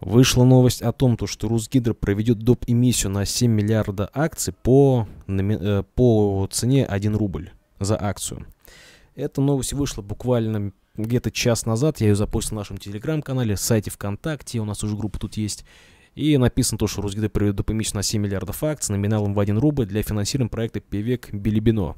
Вышла новость о том, что Русгидро проведет доп. эмиссию на 7 миллиарда акций по, э, по цене 1 рубль за акцию. Эта новость вышла буквально где-то час назад. Я ее запустил на нашем телеграм-канале, сайте ВКонтакте. У нас уже группа тут есть. И написано то, что Русгидро проведет доп. на 7 миллиардов акций номиналом в 1 рубль для финансирования проекта «Певек Билибино».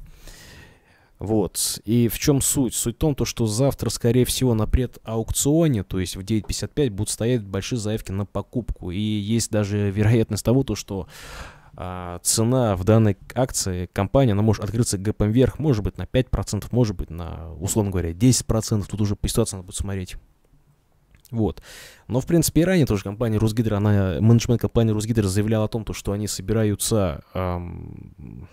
Вот. И в чем суть? Суть в том, то, что завтра, скорее всего, на предаукционе, то есть в 9.55, будут стоять большие заявки на покупку. И есть даже вероятность того, то, что а, цена в данной акции компании, она может открыться гэпом вверх, может быть, на 5%, может быть, на, условно говоря, 10%. Тут уже по ситуации надо будет смотреть. Вот. Но, в принципе, и ранее тоже компания Росгидро, она, менеджмент компании Росгидро заявлял о том, то, что они собираются эм,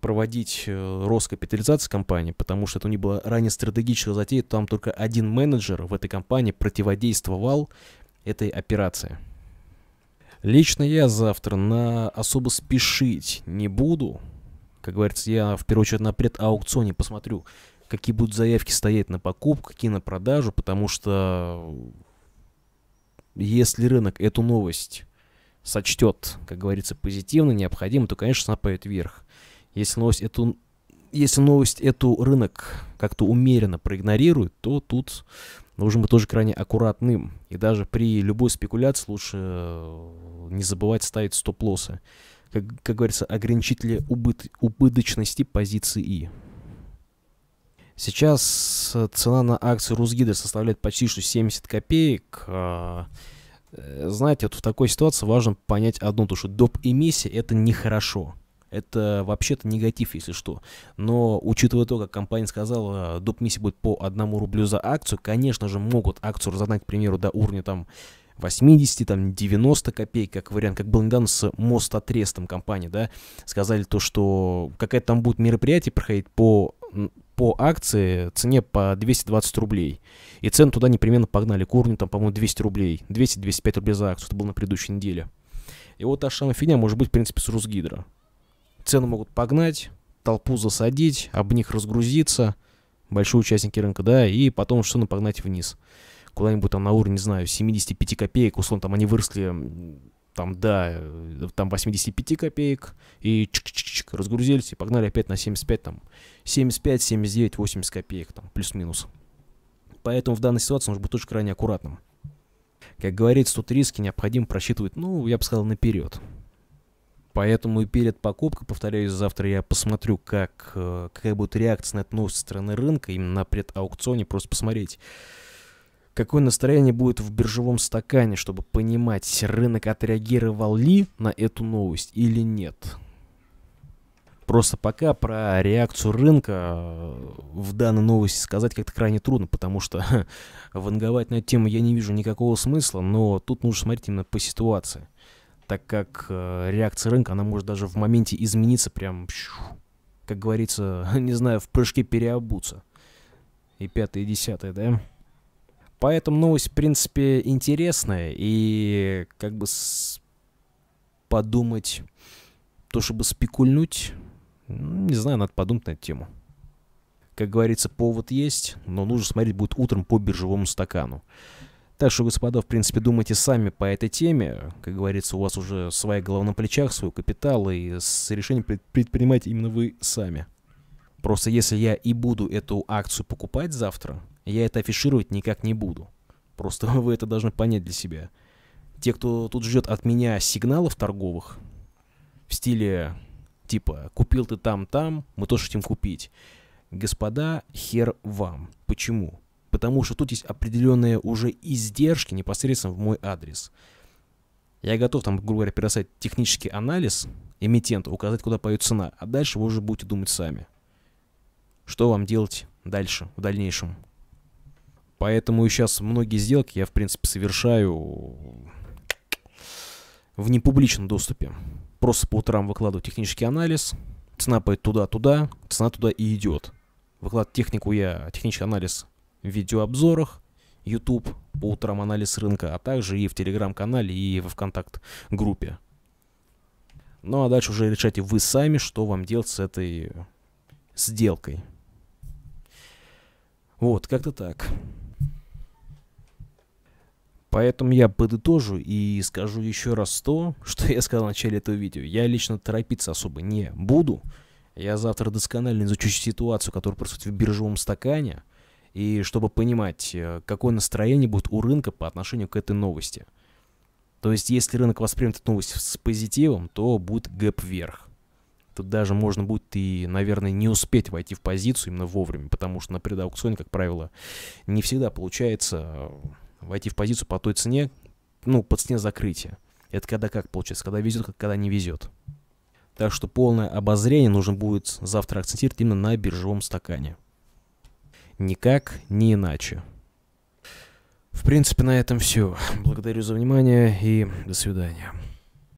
проводить э, рост капитализации компании, потому что это не было ранее стратегическая затея, там только один менеджер в этой компании противодействовал этой операции. Лично я завтра на особо спешить не буду. Как говорится, я в первую очередь на предаукционе посмотрю, какие будут заявки стоять на покупку, какие на продажу, потому что э, если рынок эту новость сочтет, как говорится, позитивно, необходимо, то, конечно, она поет вверх. Если новость эту, если новость эту рынок как-то умеренно проигнорирует, то тут нужно быть тоже крайне аккуратным. И даже при любой спекуляции лучше э, не забывать ставить стоп-лоссы. Как, как говорится, ограничители убыт, убыточности позиции И. Сейчас э, цена на акции Русгидро составляет почти что 70 копеек. А, э, знаете, вот в такой ситуации важно понять одну, то что доп. эмиссия – это нехорошо. хорошо это вообще-то негатив, если что. Но учитывая то, как компания сказала, доп. миссия будет по 1 рублю за акцию, конечно же, могут акцию разогнать, к примеру, до уровня там 80, там, 90 копеек, как вариант, как был недавно с мостотрестом компании, да, сказали то, что какая-то там будет мероприятие проходить по, по акции цене по 220 рублей. И цену туда непременно погнали к уровню, там, по-моему, 200 рублей, 200-205 рублей за акцию, это было на предыдущей неделе. И вот та же самая фигня может быть, в принципе, с Русгидро. Цены могут погнать, толпу засадить, об них разгрузиться, большие участники рынка, да, и потом что-то погнать вниз. Куда-нибудь там на уровень, не знаю, 75 копеек, условно, там они выросли, там, да, э, там 85 копеек, и чик -чик -чик, разгрузились и погнали опять на 75, там, 75, 79, 80 копеек, там, плюс-минус. Поэтому в данной ситуации нужно быть очень крайне аккуратным. Как говорится, тут риски необходимо просчитывать, ну, я бы сказал, наперед. Поэтому и перед покупкой, повторяюсь, завтра я посмотрю, как, э, какая будет реакция на это новость со стороны рынка, именно на предаукционе, просто посмотреть, какое настроение будет в биржевом стакане, чтобы понимать, рынок отреагировал ли на эту новость или нет. Просто пока про реакцию рынка э, в данной новости сказать как-то крайне трудно, потому что ванговать на эту тему я не вижу никакого смысла, но тут нужно смотреть именно по ситуации так как э, реакция рынка, она может даже в моменте измениться прям, как говорится, не знаю, в прыжке переобуться. И пятое, и десятое, да? Поэтому новость, в принципе, интересная, и как бы с... подумать, то, чтобы спекульнуть, не знаю, надо подумать на эту тему. Как говорится, повод есть, но нужно смотреть будет утром по биржевому стакану. Так что, господа, в принципе, думайте сами по этой теме. Как говорится, у вас уже своя голова на плечах, свой капитал, и с решением предпринимать именно вы сами. Просто если я и буду эту акцию покупать завтра, я это афишировать никак не буду. Просто вы это должны понять для себя. Те, кто тут ждет от меня сигналов торговых в стиле типа «купил ты там-там, мы тоже хотим купить», господа, хер вам. Почему? потому что тут есть определенные уже издержки непосредственно в мой адрес. Я готов там, грубо говоря, переставить технический анализ эмитента, указать, куда поет цена, а дальше вы уже будете думать сами, что вам делать дальше, в дальнейшем. Поэтому сейчас многие сделки я, в принципе, совершаю в непубличном доступе. Просто по утрам выкладываю технический анализ, цена пойдет туда-туда, цена туда и идет. Выклад технику я, технический анализ видеообзорах, YouTube, по утрам анализ рынка, а также и в Телеграм-канале, и во Вконтакт-группе. Ну а дальше уже решайте вы сами, что вам делать с этой сделкой. Вот, как-то так. Поэтому я подытожу и скажу еще раз то, что я сказал в начале этого видео. Я лично торопиться особо не буду. Я завтра досконально изучу ситуацию, которая происходит в биржевом стакане – и чтобы понимать, э, какое настроение будет у рынка по отношению к этой новости. То есть, если рынок воспримет эту новость с позитивом, то будет гэп вверх. Тут даже можно будет и, наверное, не успеть войти в позицию именно вовремя, потому что на предаукционе, как правило, не всегда получается э, войти в позицию по той цене, ну, под цене закрытия. Это когда как получается, когда везет, когда не везет. Так что полное обозрение нужно будет завтра акцентировать именно на биржевом стакане. Никак не иначе. В принципе, на этом все. Благодарю за внимание и до свидания.